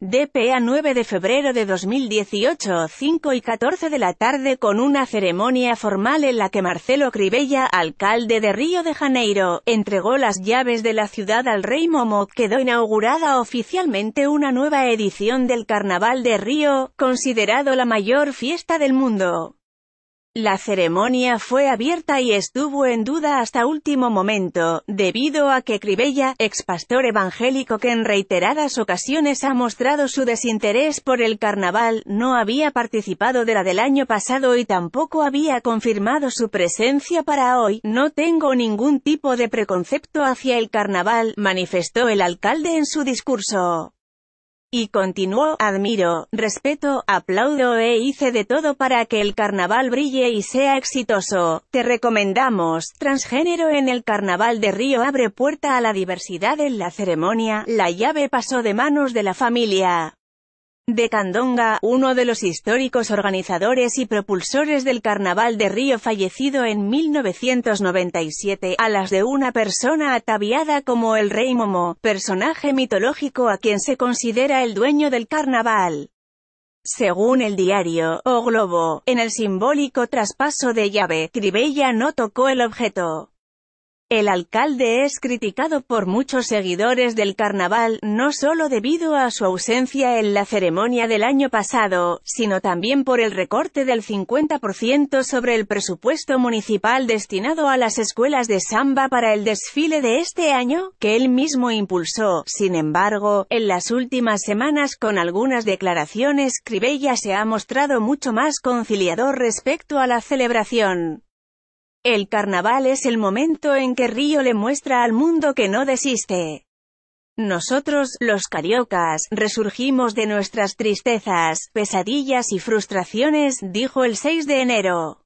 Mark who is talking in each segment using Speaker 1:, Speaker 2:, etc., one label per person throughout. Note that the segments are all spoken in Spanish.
Speaker 1: DPA 9 de febrero de 2018, 5 y 14 de la tarde con una ceremonia formal en la que Marcelo Cribella, alcalde de Río de Janeiro, entregó las llaves de la ciudad al rey Momo, quedó inaugurada oficialmente una nueva edición del Carnaval de Río, considerado la mayor fiesta del mundo. La ceremonia fue abierta y estuvo en duda hasta último momento, debido a que Cribella, ex pastor evangélico que en reiteradas ocasiones ha mostrado su desinterés por el carnaval, no había participado de la del año pasado y tampoco había confirmado su presencia para hoy. No tengo ningún tipo de preconcepto hacia el carnaval, manifestó el alcalde en su discurso. Y continuó, admiro, respeto, aplaudo e hice de todo para que el carnaval brille y sea exitoso. Te recomendamos, transgénero en el carnaval de Río abre puerta a la diversidad en la ceremonia, la llave pasó de manos de la familia de Candonga, uno de los históricos organizadores y propulsores del Carnaval de Río fallecido en 1997, a las de una persona ataviada como el Rey Momo, personaje mitológico a quien se considera el dueño del Carnaval. Según el diario, O Globo, en el simbólico traspaso de llave, Cribella no tocó el objeto. El alcalde es criticado por muchos seguidores del carnaval, no solo debido a su ausencia en la ceremonia del año pasado, sino también por el recorte del 50% sobre el presupuesto municipal destinado a las escuelas de samba para el desfile de este año, que él mismo impulsó. Sin embargo, en las últimas semanas con algunas declaraciones, Cribella se ha mostrado mucho más conciliador respecto a la celebración. El carnaval es el momento en que Río le muestra al mundo que no desiste. Nosotros, los cariocas, resurgimos de nuestras tristezas, pesadillas y frustraciones, dijo el 6 de enero.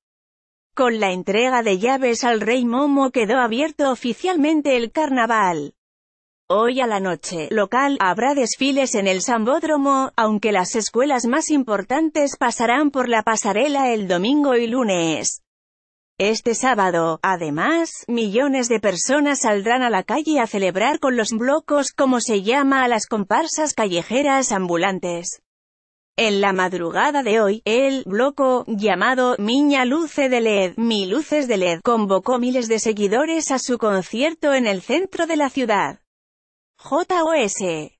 Speaker 1: Con la entrega de llaves al rey Momo quedó abierto oficialmente el carnaval. Hoy a la noche, local, habrá desfiles en el Sambódromo, aunque las escuelas más importantes pasarán por la pasarela el domingo y lunes. Este sábado, además, millones de personas saldrán a la calle a celebrar con los blocos, como se llama a las comparsas callejeras ambulantes. En la madrugada de hoy, el bloco, llamado Miña Luce de LED, Mi Luces de LED, convocó miles de seguidores a su concierto en el centro de la ciudad. JOS